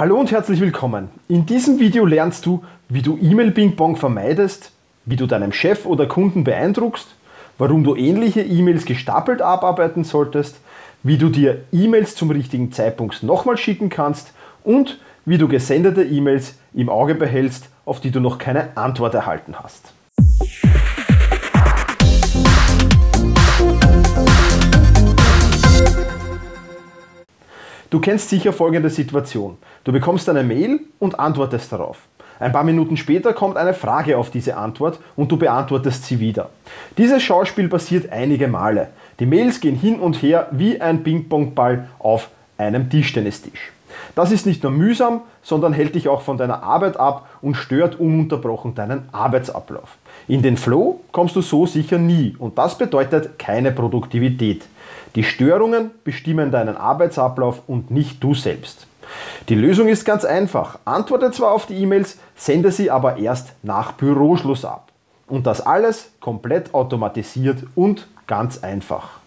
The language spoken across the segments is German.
Hallo und herzlich willkommen. In diesem Video lernst du, wie du E-Mail-Ping-Pong vermeidest, wie du deinem Chef oder Kunden beeindruckst, warum du ähnliche E-Mails gestapelt abarbeiten solltest, wie du dir E-Mails zum richtigen Zeitpunkt nochmal schicken kannst und wie du gesendete E-Mails im Auge behältst, auf die du noch keine Antwort erhalten hast. Du kennst sicher folgende Situation. Du bekommst eine Mail und antwortest darauf. Ein paar Minuten später kommt eine Frage auf diese Antwort und du beantwortest sie wieder. Dieses Schauspiel passiert einige Male. Die Mails gehen hin und her wie ein Ping-Pong-Ball auf einem Tischtennistisch. Das ist nicht nur mühsam, sondern hält dich auch von deiner Arbeit ab und stört ununterbrochen deinen Arbeitsablauf. In den Flow kommst du so sicher nie und das bedeutet keine Produktivität. Die Störungen bestimmen deinen Arbeitsablauf und nicht du selbst. Die Lösung ist ganz einfach. Antworte zwar auf die E-Mails, sende sie aber erst nach Büroschluss ab. Und das alles komplett automatisiert und ganz einfach.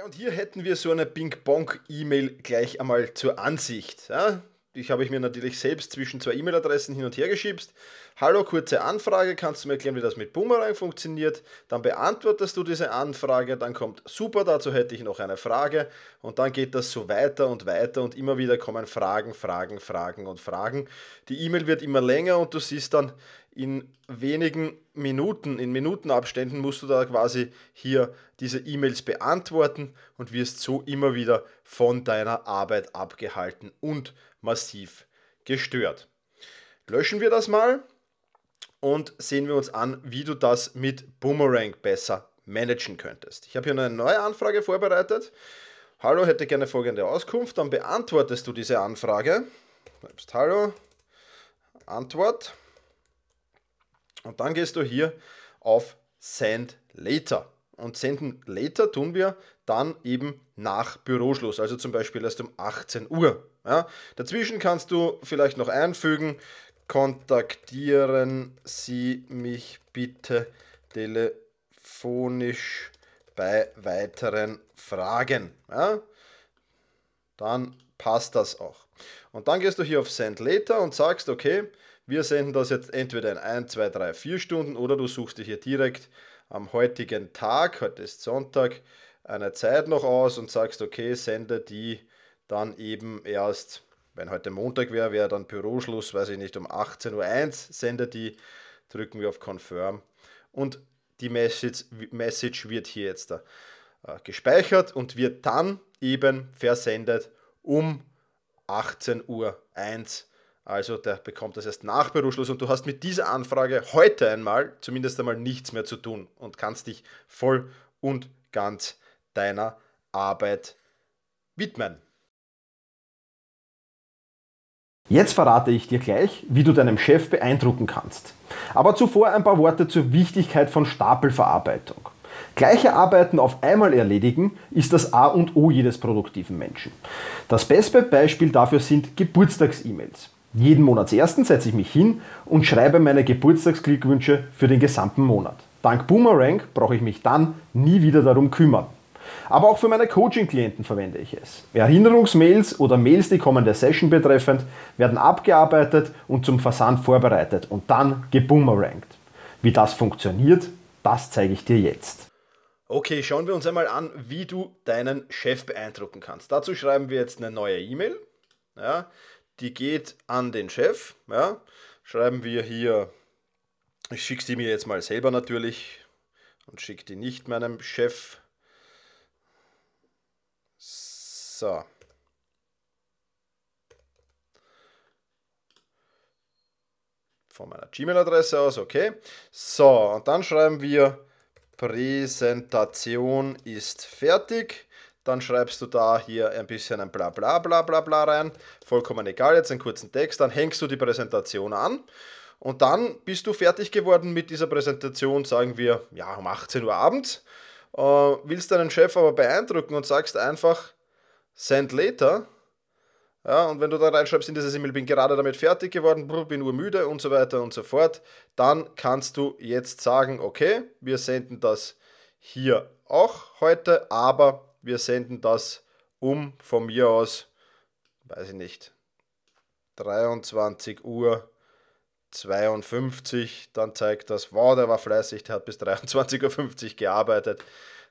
Ja, und hier hätten wir so eine Ping-Pong-E-Mail gleich einmal zur Ansicht. Ja? ich habe ich mir natürlich selbst zwischen zwei E-Mail-Adressen hin und her geschibst. Hallo, kurze Anfrage, kannst du mir erklären, wie das mit Boomerang funktioniert? Dann beantwortest du diese Anfrage, dann kommt super, dazu hätte ich noch eine Frage und dann geht das so weiter und weiter und immer wieder kommen Fragen, Fragen, Fragen und Fragen. Die E-Mail wird immer länger und du siehst dann in wenigen Minuten, in Minutenabständen musst du da quasi hier diese E-Mails beantworten und wirst so immer wieder von deiner Arbeit abgehalten und massiv gestört. Löschen wir das mal und sehen wir uns an, wie du das mit Boomerang besser managen könntest. Ich habe hier eine neue Anfrage vorbereitet. Hallo, hätte gerne folgende Auskunft. Dann beantwortest du diese Anfrage. Bleibst Hallo, Antwort. Und dann gehst du hier auf Send Later. Und senden later tun wir dann eben nach Büroschluss. Also zum Beispiel erst um 18 Uhr. Ja? Dazwischen kannst du vielleicht noch einfügen, kontaktieren Sie mich bitte telefonisch bei weiteren Fragen. Ja? Dann passt das auch. Und dann gehst du hier auf Send Later und sagst, okay, wir senden das jetzt entweder in 1, 2, 3, 4 Stunden oder du suchst dir hier direkt am heutigen Tag, heute ist Sonntag, eine Zeit noch aus und sagst, okay, sende die dann eben erst, wenn heute Montag wäre, wäre dann Büroschluss, weiß ich nicht, um 18.01 Uhr sendet die, drücken wir auf Confirm und die Message, Message wird hier jetzt äh, gespeichert und wird dann eben versendet um 18.01 Uhr. Also der bekommt das erst nach Büroschluss und du hast mit dieser Anfrage heute einmal zumindest einmal nichts mehr zu tun und kannst dich voll und ganz deiner Arbeit widmen. Jetzt verrate ich dir gleich, wie du deinem Chef beeindrucken kannst. Aber zuvor ein paar Worte zur Wichtigkeit von Stapelverarbeitung. Gleiche Arbeiten auf einmal erledigen ist das A und O jedes produktiven Menschen. Das beste Beispiel dafür sind Geburtstags-E-Mails. Jeden Monatsersten setze ich mich hin und schreibe meine Geburtstagsglückwünsche für den gesamten Monat. Dank Boomerang brauche ich mich dann nie wieder darum kümmern. Aber auch für meine Coaching-Klienten verwende ich es. Erinnerungsmails oder Mails, die kommende Session betreffend, werden abgearbeitet und zum Versand vorbereitet und dann geboomerangt. Wie das funktioniert, das zeige ich dir jetzt. Okay, schauen wir uns einmal an, wie du deinen Chef beeindrucken kannst. Dazu schreiben wir jetzt eine neue E-Mail. Ja, die geht an den Chef. Ja, schreiben wir hier, ich schicke sie mir jetzt mal selber natürlich und schicke die nicht meinem Chef. So. Von meiner Gmail-Adresse aus, okay. So, und dann schreiben wir Präsentation ist fertig. Dann schreibst du da hier ein bisschen ein bla bla bla bla bla rein. Vollkommen egal, jetzt einen kurzen Text. Dann hängst du die Präsentation an. Und dann bist du fertig geworden mit dieser Präsentation, sagen wir, ja, um 18 Uhr abends. Äh, willst deinen Chef aber beeindrucken und sagst einfach, send later. Ja, und wenn du da reinschreibst in dieses E-Mail, bin gerade damit fertig geworden, bin urmüde und so weiter und so fort, dann kannst du jetzt sagen, okay, wir senden das hier auch heute, aber wir senden das um von mir aus, weiß ich nicht, 23 Uhr 52, dann zeigt das, wow, der war fleißig, der hat bis 23.50 Uhr gearbeitet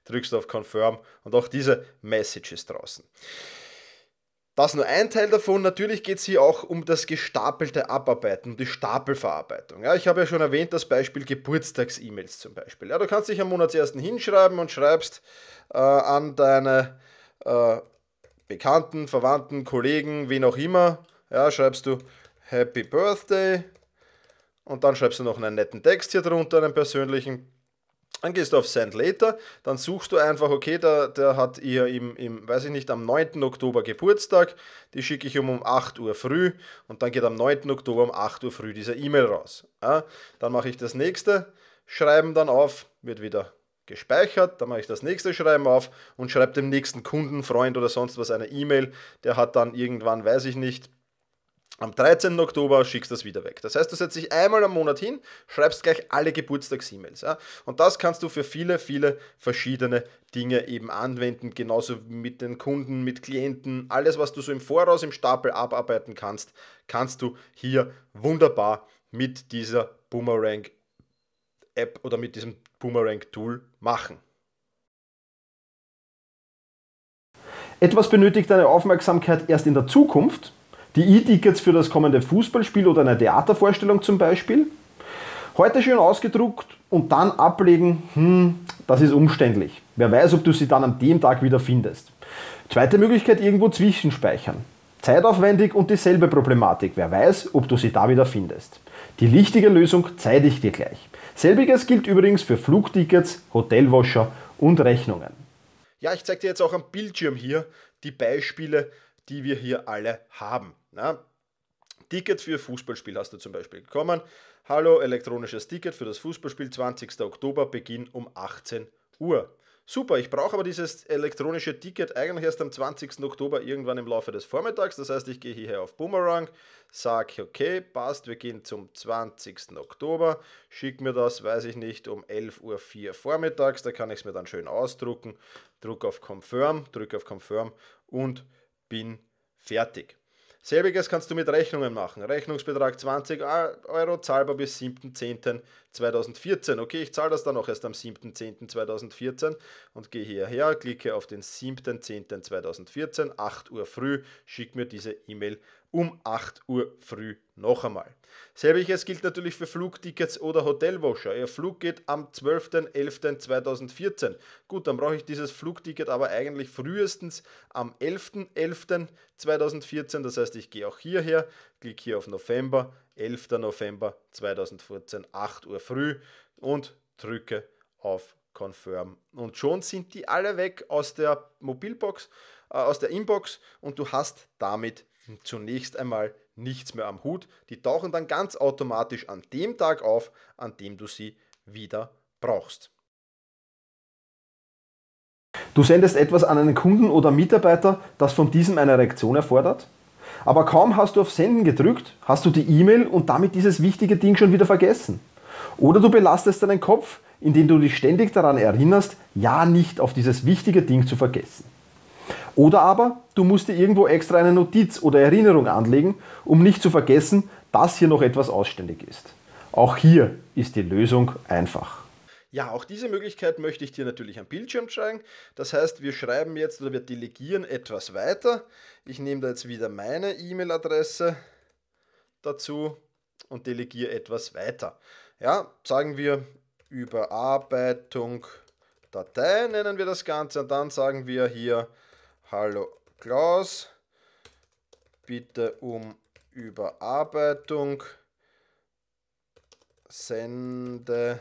drückst du auf Confirm und auch diese Message ist draußen. Das ist nur ein Teil davon. Natürlich geht es hier auch um das gestapelte Abarbeiten, um die Stapelverarbeitung. Ja, ich habe ja schon erwähnt, das Beispiel Geburtstags-E-Mails zum Beispiel. Ja, du kannst dich am Monatsersten hinschreiben und schreibst äh, an deine äh, Bekannten, Verwandten, Kollegen, wen auch immer, ja, schreibst du Happy Birthday und dann schreibst du noch einen netten Text hier drunter, einen persönlichen. Dann gehst du auf Send Later, dann suchst du einfach, okay, der, der hat ihr im, im, weiß ich nicht, am 9. Oktober Geburtstag, die schicke ich um, um 8 Uhr früh und dann geht am 9. Oktober um 8 Uhr früh diese E-Mail raus. Ja, dann mache ich das nächste, schreiben dann auf, wird wieder gespeichert, dann mache ich das nächste Schreiben auf und schreibe dem nächsten Kunden, Freund oder sonst was eine E-Mail, der hat dann irgendwann, weiß ich nicht, am 13. Oktober schickst du das wieder weg. Das heißt, du setzt dich einmal am Monat hin, schreibst gleich alle Geburtstags-E-Mails. Ja? Und das kannst du für viele, viele verschiedene Dinge eben anwenden. Genauso mit den Kunden, mit Klienten. Alles, was du so im Voraus im Stapel abarbeiten kannst, kannst du hier wunderbar mit dieser Boomerang-App oder mit diesem Boomerang-Tool machen. Etwas benötigt deine Aufmerksamkeit erst in der Zukunft die E-Tickets für das kommende Fußballspiel oder eine Theatervorstellung zum Beispiel. Heute schön ausgedruckt und dann ablegen, hm, das ist umständlich. Wer weiß, ob du sie dann an dem Tag wieder findest. Zweite Möglichkeit, irgendwo zwischenspeichern. Zeitaufwendig und dieselbe Problematik. Wer weiß, ob du sie da wieder findest. Die richtige Lösung zeige ich dir gleich. Selbiges gilt übrigens für Flugtickets, Hotelwascher und Rechnungen. Ja, ich zeige dir jetzt auch am Bildschirm hier die Beispiele die wir hier alle haben. Na? Ne? Ticket für Fußballspiel hast du zum Beispiel bekommen. Hallo, elektronisches Ticket für das Fußballspiel 20. Oktober, Beginn um 18 Uhr. Super, ich brauche aber dieses elektronische Ticket eigentlich erst am 20. Oktober irgendwann im Laufe des Vormittags. Das heißt, ich gehe hierher auf Boomerang, sage, okay, passt, wir gehen zum 20. Oktober, schick mir das, weiß ich nicht, um 11.04 Uhr vormittags, da kann ich es mir dann schön ausdrucken, drücke auf Confirm, drücke auf Confirm und bin fertig. Selbiges kannst du mit Rechnungen machen. Rechnungsbetrag 20 ah, Euro, zahlbar bis 7.10.2014. Okay, ich zahle das dann auch erst am 7.10.2014 und gehe hierher, klicke auf den 7.10.2014, 8 Uhr früh, schick mir diese E-Mail um 8 Uhr früh noch einmal. Selbiges gilt natürlich für Flugtickets oder Hotelvoucher. Ihr Flug geht am 12.11.2014. Gut, dann brauche ich dieses Flugticket aber eigentlich frühestens am 11.11.2014. Das heißt, ich gehe auch hierher, klicke hier auf November, 11. November 2014, 8 Uhr früh und drücke auf Confirm. Und schon sind die alle weg aus der Mobilbox, äh, aus der Inbox und du hast damit zunächst einmal nichts mehr am Hut. Die tauchen dann ganz automatisch an dem Tag auf, an dem du sie wieder brauchst. Du sendest etwas an einen Kunden oder Mitarbeiter, das von diesem eine Reaktion erfordert. Aber kaum hast du auf Senden gedrückt, hast du die E-Mail und damit dieses wichtige Ding schon wieder vergessen. Oder du belastest deinen Kopf, indem du dich ständig daran erinnerst, ja nicht auf dieses wichtige Ding zu vergessen. Oder aber du musst dir irgendwo extra eine Notiz oder Erinnerung anlegen, um nicht zu vergessen, dass hier noch etwas ausständig ist. Auch hier ist die Lösung einfach. Ja, auch diese Möglichkeit möchte ich dir natürlich am Bildschirm zeigen. Das heißt, wir schreiben jetzt oder wir delegieren etwas weiter. Ich nehme da jetzt wieder meine E-Mail-Adresse dazu und delegiere etwas weiter. Ja, sagen wir Überarbeitung Datei nennen wir das Ganze und dann sagen wir hier Hallo Klaus, bitte um Überarbeitung. Sende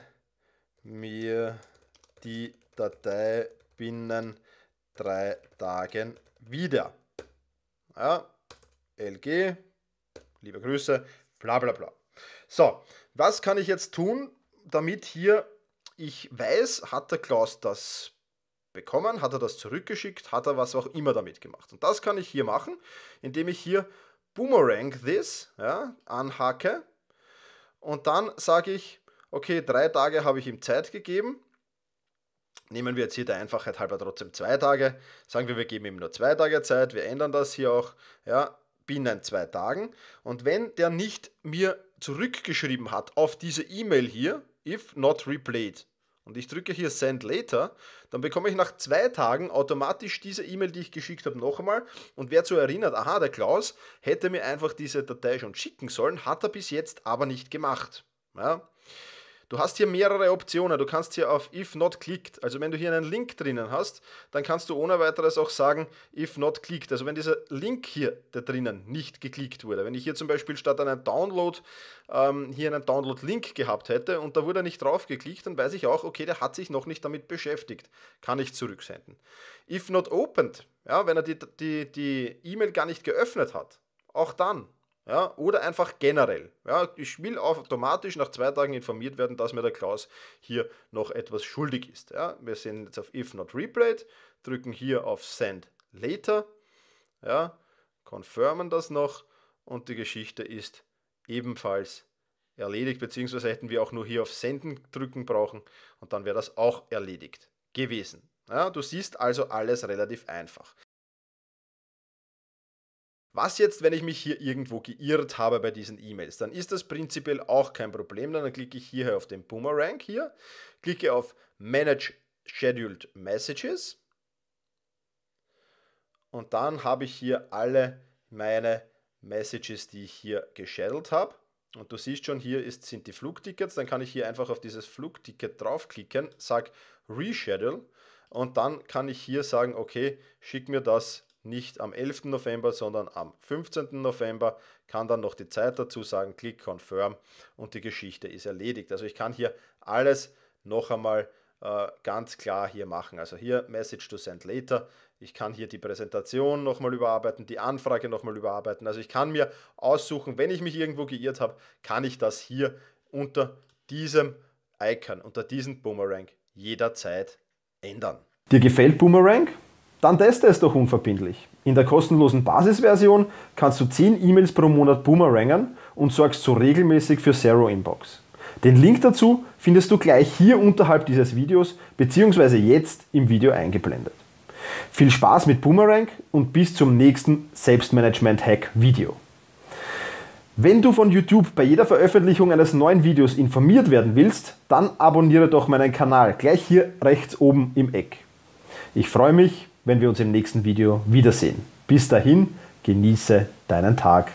mir die Datei binnen drei Tagen wieder. Ja, LG, liebe Grüße, bla bla bla. So, was kann ich jetzt tun, damit hier ich weiß, hat der Klaus das bekommen, hat er das zurückgeschickt, hat er was auch immer damit gemacht. Und das kann ich hier machen, indem ich hier Boomerang this ja, anhacke und dann sage ich, okay, drei Tage habe ich ihm Zeit gegeben. Nehmen wir jetzt hier der Einfachheit halber trotzdem zwei Tage. Sagen wir, wir geben ihm nur zwei Tage Zeit. Wir ändern das hier auch. Ja, binnen zwei Tagen. Und wenn der nicht mir zurückgeschrieben hat auf diese E-Mail hier, if not replayed, und ich drücke hier Send Later, dann bekomme ich nach zwei Tagen automatisch diese E-Mail, die ich geschickt habe, noch einmal und wer zu erinnert, aha, der Klaus hätte mir einfach diese Datei schon schicken sollen, hat er bis jetzt aber nicht gemacht. Ja. Du hast hier mehrere Optionen. Du kannst hier auf if not clicked, also wenn du hier einen Link drinnen hast, dann kannst du ohne weiteres auch sagen if not clicked. Also wenn dieser Link hier da drinnen nicht geklickt wurde. Wenn ich hier zum Beispiel statt einem Download ähm, hier einen Download-Link gehabt hätte und da wurde nicht drauf geklickt, dann weiß ich auch, okay, der hat sich noch nicht damit beschäftigt. Kann ich zurücksenden. If not opened, ja, wenn er die E-Mail die, die e gar nicht geöffnet hat, auch dann ja, oder einfach generell. Ja, ich will automatisch nach zwei Tagen informiert werden, dass mir der Klaus hier noch etwas schuldig ist. Ja, wir sind jetzt auf If Not Replayed, drücken hier auf Send Later, ja, confirmen das noch und die Geschichte ist ebenfalls erledigt, beziehungsweise hätten wir auch nur hier auf Senden drücken brauchen und dann wäre das auch erledigt gewesen. Ja, du siehst also alles relativ einfach. Was jetzt, wenn ich mich hier irgendwo geirrt habe bei diesen E-Mails? Dann ist das prinzipiell auch kein Problem. Dann klicke ich hier auf den Boomerang hier, klicke auf Manage Scheduled Messages und dann habe ich hier alle meine Messages, die ich hier gescheduled habe. Und du siehst schon, hier ist, sind die Flugtickets. Dann kann ich hier einfach auf dieses Flugticket draufklicken, sage Reschedule und dann kann ich hier sagen, okay, schick mir das nicht am 11. November, sondern am 15. November, kann dann noch die Zeit dazu sagen, klick Confirm und die Geschichte ist erledigt. Also ich kann hier alles noch einmal äh, ganz klar hier machen. Also hier Message to Send Later. Ich kann hier die Präsentation nochmal überarbeiten, die Anfrage nochmal überarbeiten. Also ich kann mir aussuchen, wenn ich mich irgendwo geirrt habe, kann ich das hier unter diesem Icon, unter diesem Boomerang jederzeit ändern. Dir gefällt Boomerang? Dann teste es doch unverbindlich. In der kostenlosen Basisversion kannst du 10 E-Mails pro Monat boomerangern und sorgst so regelmäßig für Zero Inbox. Den Link dazu findest du gleich hier unterhalb dieses Videos bzw. jetzt im Video eingeblendet. Viel Spaß mit Boomerang und bis zum nächsten Selbstmanagement-Hack-Video. Wenn du von YouTube bei jeder Veröffentlichung eines neuen Videos informiert werden willst, dann abonniere doch meinen Kanal, gleich hier rechts oben im Eck. Ich freue mich wenn wir uns im nächsten Video wiedersehen. Bis dahin, genieße deinen Tag.